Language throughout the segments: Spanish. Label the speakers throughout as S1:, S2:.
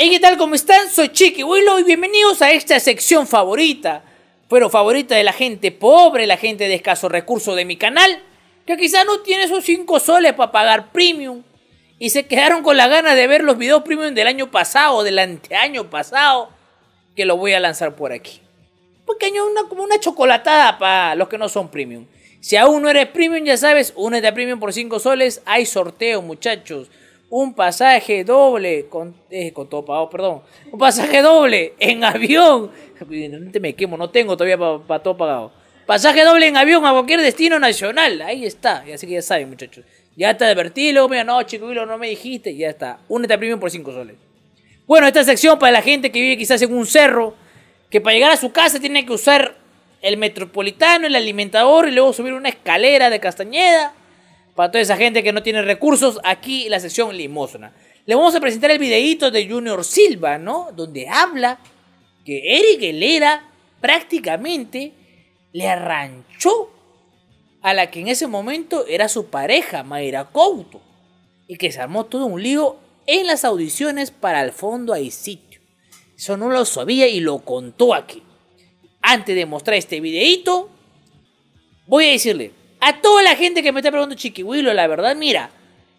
S1: Hey, ¿qué tal? ¿Cómo están? Soy Chiqui Willow y bienvenidos a esta sección favorita, pero favorita de la gente pobre, la gente de escasos recursos de mi canal, que quizá no tiene esos 5 soles para pagar premium y se quedaron con la gana de ver los videos premium del año pasado, del anteaño pasado, que lo voy a lanzar por aquí. Pequeño, una, como una chocolatada para los que no son premium. Si aún no eres premium, ya sabes, únete a premium por 5 soles, hay sorteo, muchachos un pasaje doble con, eh, todo pagado, oh, perdón, un pasaje doble en avión. No te me quemo, no tengo todavía para todo pagado. Pasaje doble en avión a cualquier destino nacional. Ahí está. Así que ya saben, muchachos. Ya te advertí, luego mira, no, chico, no me dijiste. Ya está. Únete a Premium por 5 soles. Bueno, esta sección para la gente que vive quizás en un cerro, que para llegar a su casa tiene que usar el metropolitano, el alimentador y luego subir una escalera de Castañeda para toda esa gente que no tiene recursos, aquí la sesión limosna. Le vamos a presentar el videíto de Junior Silva, ¿no? Donde habla que Eric Helera prácticamente le arranchó a la que en ese momento era su pareja, Mayra Couto, y que se armó todo un lío en las audiciones para el fondo ahí sitio. Eso no lo sabía y lo contó aquí. Antes de mostrar este videíto, voy a decirle, a toda la gente que me está preguntando, Chiquihuilo, la verdad, mira,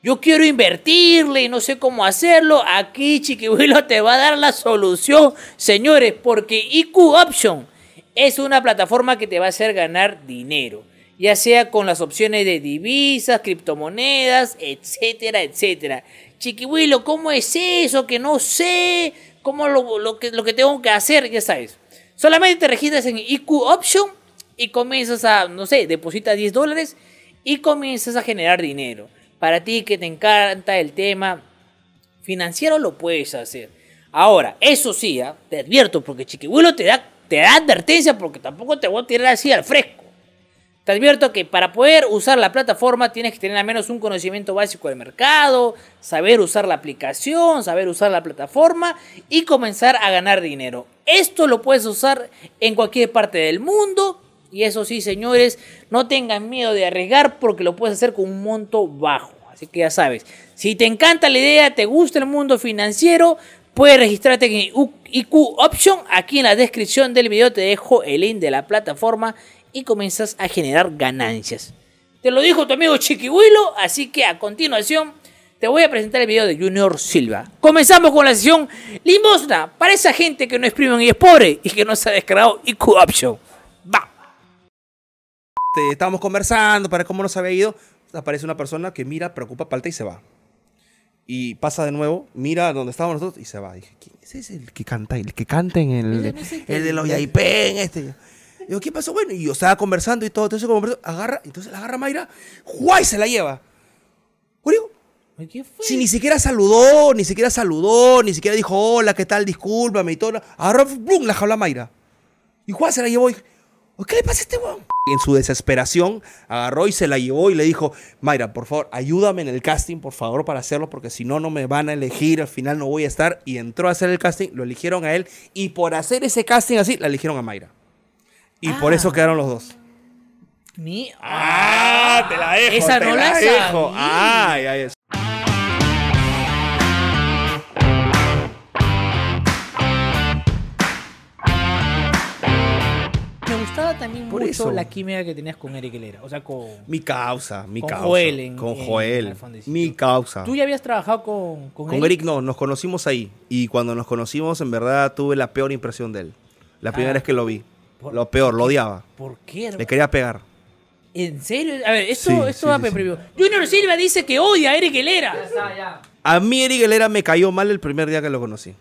S1: yo quiero invertirle y no sé cómo hacerlo. Aquí Chiquihuilo te va a dar la solución, señores, porque IQ e Option es una plataforma que te va a hacer ganar dinero, ya sea con las opciones de divisas, criptomonedas, etcétera, etcétera. Chiquihuilo, ¿cómo es eso? Que no sé, ¿cómo lo, que, lo que tengo que hacer? Ya sabes. Solamente te registras en IQ e Option y comienzas a, no sé, Depositas 10 dólares y comienzas a generar dinero. Para ti que te encanta el tema financiero lo puedes hacer. Ahora, eso sí, ¿ah? te advierto porque Chiquibuelo te da, te da advertencia porque tampoco te voy a tirar así al fresco. Te advierto que para poder usar la plataforma tienes que tener al menos un conocimiento básico del mercado, saber usar la aplicación, saber usar la plataforma y comenzar a ganar dinero. Esto lo puedes usar en cualquier parte del mundo y eso sí, señores, no tengan miedo de arriesgar porque lo puedes hacer con un monto bajo. Así que ya sabes, si te encanta la idea, te gusta el mundo financiero, puedes registrarte en IQ Option. Aquí en la descripción del video te dejo el link de la plataforma y comienzas a generar ganancias. Te lo dijo tu amigo Chiquihuilo, así que a continuación te voy a presentar el video de Junior Silva. Comenzamos con la sesión limosna para esa gente que no es primo y es pobre y que no se ha descargado IQ Option.
S2: Este, estábamos conversando para cómo nos había ido. Aparece una persona que mira, preocupa, palta y se va. Y pasa de nuevo, mira donde estábamos nosotros y se va. dije, ¿quién es ese? El que canta, el que canta en el, el de los en este. ¿qué pasó? Bueno, y yo estaba conversando y todo. Entonces, como agarra, entonces la agarra Mayra, ¡guay! Se la lleva.
S1: Julio, ¿Qué fue?
S2: Si ni siquiera saludó, ni siquiera saludó, ni siquiera dijo, hola, ¿qué tal? Discúlpame y todo. agarra, boom, La jaula Mayra. Y Juan se la llevó y, ¿qué le pasa a este weón? en su desesperación agarró y se la llevó y le dijo, Mayra, por favor, ayúdame en el casting, por favor, para hacerlo, porque si no, no me van a elegir, al final no voy a estar. Y entró a hacer el casting, lo eligieron a él, y por hacer ese casting así, la eligieron a Mayra. Y por eso ah. quedaron los dos.
S1: Ah, te la dejo. Esa no Ay, Me gustaba también mucho la química que tenías con Eric Helera. O sea, con.
S2: Mi causa, mi con causa. Joel con Joel. mi causa. ¿Tú ya
S1: habías trabajado con, con, con Eric?
S2: no, nos conocimos ahí. Y cuando nos conocimos, en verdad tuve la peor impresión de él. La primera ah. vez que lo vi. lo peor, lo odiaba.
S1: ¿Por qué? Le quería pegar. ¿En serio? A ver, esto, esto va previo. Junior Silva dice que odia a Eric Helera.
S2: A mí Eric Helera me cayó mal el primer día que lo conocí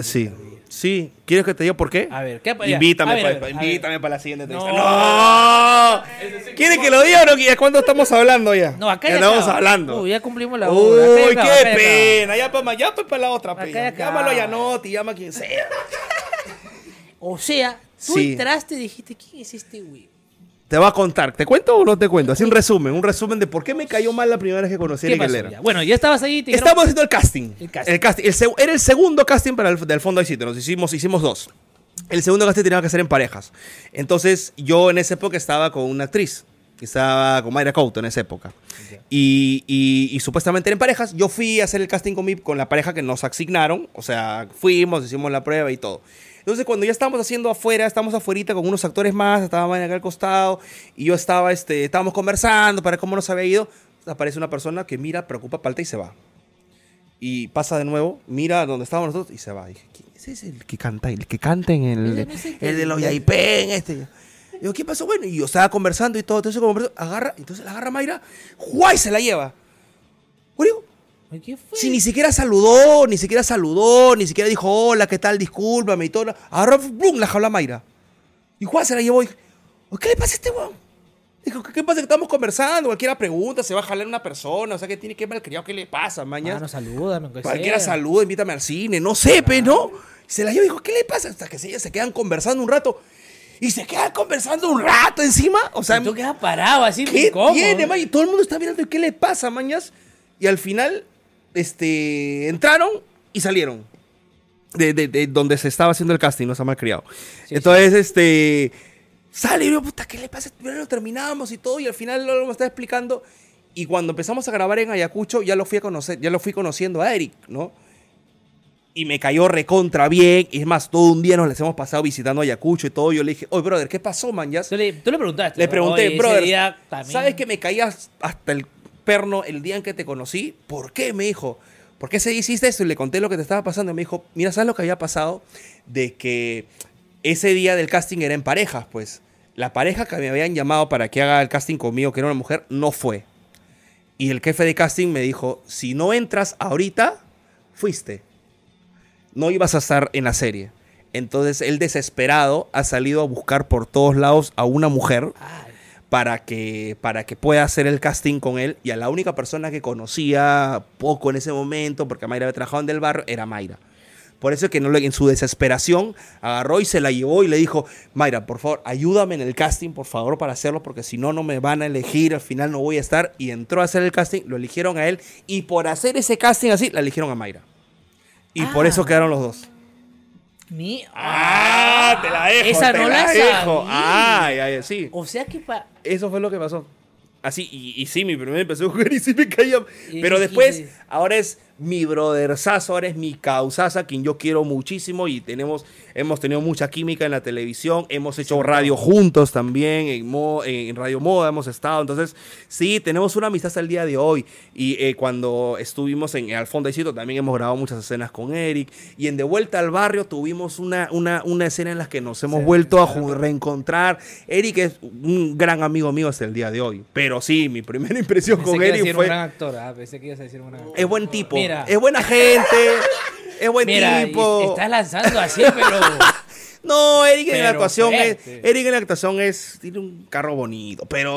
S2: sí. Sí. ¿Quieres que te diga por qué? A ver, Invítame, para, invítame para la siguiente entrevista. ¡No! no. quieres que lo diga o no? ¿Cuándo estamos hablando ya? No, acá ya, estamos hablando. ya
S1: cumplimos la hora. Uy, qué pena. Ya
S2: para, ya para la otra. Acá Llámalo a te llama a
S1: quien sea. o sea, tú entraste y dijiste, ¿quién es este güey?
S2: te va a contar. ¿Te cuento o no te cuento? Así un resumen, un resumen de por qué me cayó mal la primera vez que conocí a Aguilera.
S1: Bueno, ya estabas ahí. Estábamos haciendo el casting.
S2: El casting. era el segundo casting para el, del fondo de sitio. Nos hicimos, hicimos dos. El segundo casting tenía que ser en parejas. Entonces, yo en esa época estaba con una actriz. estaba con Mayra Couto en esa época. Y, y, supuestamente eran parejas. Yo fui a hacer el casting con, mi, con la pareja que nos asignaron. O sea, fuimos, hicimos la prueba y todo. Entonces, cuando ya estábamos haciendo afuera, estábamos afuera con unos actores más, estábamos acá al costado, y yo estaba, este, estábamos conversando para cómo nos había ido, aparece una persona que mira, preocupa, palta y se va. Y pasa de nuevo, mira donde estábamos nosotros y se va. dije, ¿quién es ese? El que canta, el que canta en el, el de los Yaipen, este. ¿qué pasó? Bueno, y yo estaba conversando y todo, entonces agarra, entonces la agarra Mayra, ¡guay! se la lleva. ¿Qué ¿Qué Si ni siquiera saludó, ni siquiera saludó, ni siquiera dijo, hola, ¿qué tal? Discúlpame y todo. Ahora, ¡bum! La jaula Mayra. Y Juan se la llevó y, ¿qué le pasa a este weón? Dijo, ¿qué, pasa? Que estamos conversando, cualquiera pregunta, se va a jalar una persona, o sea, que tiene que criado, ¿qué le pasa, mañas no salúdame, Cualquiera saluda, invítame al cine, no sepe, no. ¿no? Se la llevó y dijo, ¿qué le pasa? Hasta que se, se quedan conversando un rato y se quedan conversando un rato encima. O sea, y tú quedas parado así, ¿qué tiene, Y todo el mundo está mirando, qué le pasa, mañas? Y al final, este, entraron y salieron. De, donde se estaba haciendo el casting, no se ha malcriado. criado Entonces, este. Sale y yo, puta, ¿qué le pasa? primero terminamos y todo, y al final lo, me estaba explicando. Y cuando empezamos a grabar en Ayacucho, ya lo fui a conocer, ya lo fui conociendo a Eric, ¿no? Y me cayó recontra bien. Y es más, todo un día nos les hemos pasado visitando Ayacucho y todo. Yo le dije, oye, brother, ¿qué pasó, man? ¿Ya? Tú, le, tú le
S1: preguntaste. Le pregunté, brother, ¿sabes
S2: que me caías hasta el perno el día en que te conocí. ¿Por qué? Me dijo. ¿Por qué se hiciste esto? Y le conté lo que te estaba pasando. Y me dijo, mira, ¿sabes lo que había pasado? De que ese día del casting era en parejas, pues. La pareja que me habían llamado para que haga el casting conmigo, que era una mujer, no fue. Y el jefe de casting me dijo, si no entras ahorita, fuiste. No ibas a estar en la serie. Entonces el desesperado ha salido a buscar por todos lados a una mujer. Ah, para que, para que pueda hacer el casting con él. Y a la única persona que conocía poco en ese momento, porque Mayra había trabajado en Del Barrio, era Mayra. Por eso que en su desesperación agarró y se la llevó y le dijo, Mayra, por favor, ayúdame en el casting, por favor, para hacerlo, porque si no, no me van a elegir, al final no voy a estar. Y entró a hacer el casting, lo eligieron a él, y por hacer ese casting así, la eligieron a Mayra. Y por eso ah. quedaron los dos.
S1: Ah, te la dejo. Esa te no la, dejo. Ay, ay, sí. O
S2: sea que pa... Eso fue lo que pasó. Así, y, y sí, mi primer empezó a jugar y sí me caía. Pero después, ahora es, mi brother ahora es mi causaza, quien yo quiero muchísimo y tenemos, hemos tenido mucha química en la televisión, hemos hecho radio juntos también, en, Radio Moda hemos estado, entonces sí, tenemos una amistad hasta el día de hoy y eh, cuando estuvimos en Al Cito también hemos grabado muchas escenas con Eric y en De Vuelta al Barrio tuvimos una, una, escena en la que nos hemos vuelto a reencontrar. Eric es un gran amigo mío hasta el día de hoy, pero sí, mi primera impresión con Eric fue... Un
S1: actor, ah,
S2: que ibas a un Es buen tipo. Es buena gente. es buen tipo. estás
S1: lanzando así, pero.
S2: no, Eric en la actuación es. Eric en la actuación es. Tiene un carro bonito. Pero.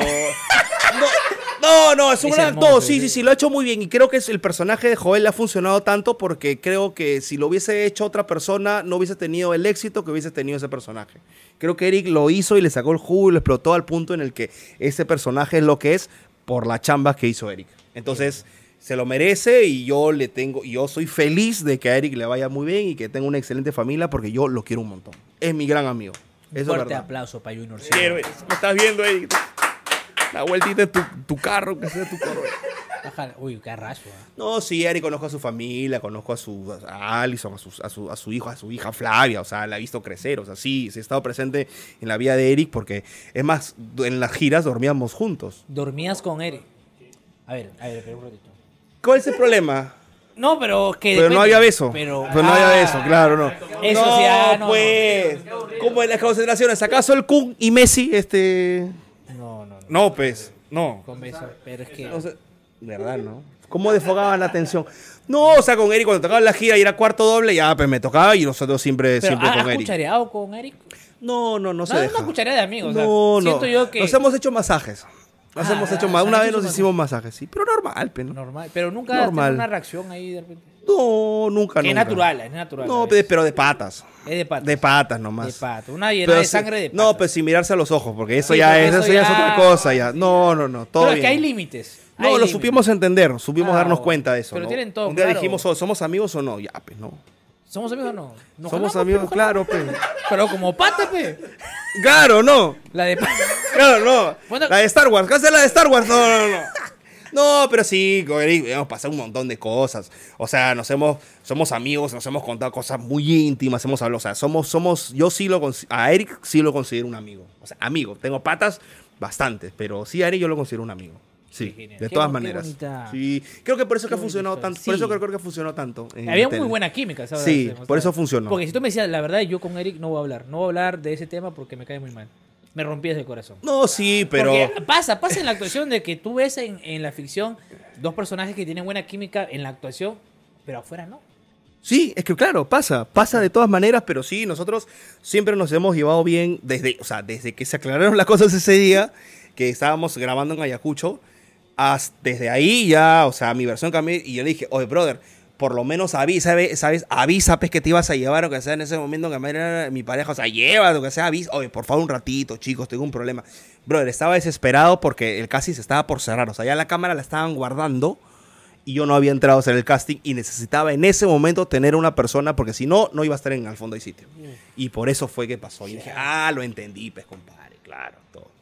S2: no, no, es un gran actor. Sí, sí, sí, lo ha hecho muy bien. Y creo que el personaje de Joel le ha funcionado tanto porque creo que si lo hubiese hecho otra persona, no hubiese tenido el éxito que hubiese tenido ese personaje. Creo que Eric lo hizo y le sacó el jugo y lo explotó al punto en el que ese personaje es lo que es por la chamba que hizo Eric. Entonces se lo merece y yo le tengo, yo soy feliz de que a Eric le vaya muy bien y que tenga una excelente familia porque yo lo quiero un montón. Es mi gran amigo. Eso un fuerte aplauso
S1: para Junior Me estás
S2: viendo, Eric. La vueltita de tu, carro, que sea tu carro. Uy, qué raso ¿eh? No, sí, Eric, conozco a su familia, conozco a su a a, a, su, a su hijo, a su hija Flavia, o sea, la he visto crecer, o sea, sí, sí he estado presente en la vida de Eric porque, es más, en las giras dormíamos juntos.
S1: ¿Dormías con Eric? A ver, a ver, espera un ratito.
S2: ¿Cuál es el problema?
S1: No, pero que. Pero no había beso. Pero, no había beso, ah, claro, no. Eso ya sí, ah, no. Pues. ¿Cómo en las concentraciones?
S2: ¿Acaso el Kun y Messi, este. No, no, no. No, pues. No. Con beso. Pero es que. O ¿Verdad, no? ¿Cómo desfogaban la atención? No, o sea, con Eric, cuando tocaba la gira y era cuarto doble, ya, pues me tocaba y nosotros siempre, siempre con
S1: Eric. con Eric? No, no, no, no se deja. No, no cuchareada de amigos. No, o no. Siento yo que... Nos
S2: hemos hecho masajes. Ah, hecho más. Una vez nos hicimos masajes, sí, pero normal, pero. Normal, pero nunca normal. una
S1: reacción ahí de repente.
S2: No, nunca, Es natural, es natural. No, pero de patas. Es de patas. De patas nomás. De patas. Una llena de sangre de patas. No, pues sin mirarse a los ojos, porque eso, ya, es, eso, ya, es otra cosa. ya. No, no, no. Todo pero bien. es que hay
S1: límites. No, lo supimos
S2: entender, supimos darnos cuenta de eso. Pero tienen todo. Un día dijimos, oh, ¿somos amigos o no? Ya, pues no.
S1: ¿Somos amigos o no? Somos
S2: amigos, claro, pero... Pero como pata, pues. Claro, no. La de patas... Claro, no. la de Star Wars, ¿qué la de Star Wars? No, no, no. No, pero sí, hemos pasado un montón de cosas. O sea, nos hemos, somos amigos, nos hemos contado cosas muy íntimas, hemos hablado. O sea, somos, somos, yo sí lo, a Eric sí lo considero un amigo. O sea, amigo. Tengo patas bastantes, pero sí a Eric yo lo considero un amigo. Sí, de todas maneras. sí, creo que por eso que ha funcionado tanto, por eso creo, que ha funcionado tanto. Había muy buena química, ¿sabes? Sí, por eso funcionó. Porque si
S1: tú me decías, la verdad, yo con Eric no voy a hablar, no voy a hablar de ese tema porque me cae muy mal me rompías el corazón. No, sí, pero. pasa, pasa en la actuación de que tú ves en, la ficción dos personajes que tienen buena química en la actuación, pero afuera no.
S2: Sí, es que claro, pasa, pasa de todas maneras, pero sí, nosotros siempre nos hemos llevado bien desde, o sea, desde que se aclararon las cosas ese día que estábamos grabando en Ayacucho, desde ahí ya, o sea, mi versión cambió y yo le dije, oye, brother, por lo menos avisa, ¿sabes? Avisa, pues, que te ibas a llevar, o que sea, en ese momento que mi pareja, o sea, lleva, o que sea, avisa. Oye, por favor, un ratito, chicos, tengo un problema. Brother, estaba desesperado porque el casting se estaba por cerrar, o sea, ya la cámara la estaban guardando y yo no había entrado a hacer el casting y necesitaba en ese momento tener una persona porque si no, no iba a estar en el Fondo del Sitio. Mm. Y por eso fue que pasó. Y dije, ah, lo entendí, pues, compadre, claro, todo.